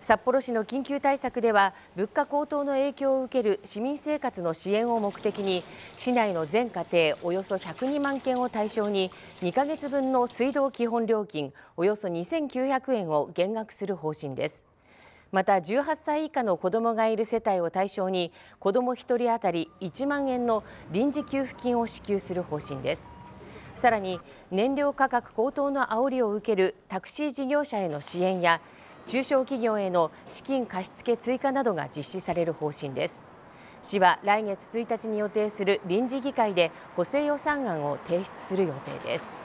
札幌市の緊急対策では物価高騰の影響を受ける市民生活の支援を目的に市内の全家庭およそ102万件を対象に2ヶ月分の水道基本料金およそ2900円を減額する方針です。また18歳以下の子どもがいる世帯を対象に子ども1人当たり1万円の臨時給付金を支給する方針です。さらに燃料価格高騰の煽りを受けるタクシー事業者への支援や中小企業への資金貸付追加などが実施される方針です市は来月1日に予定する臨時議会で補正予算案を提出する予定です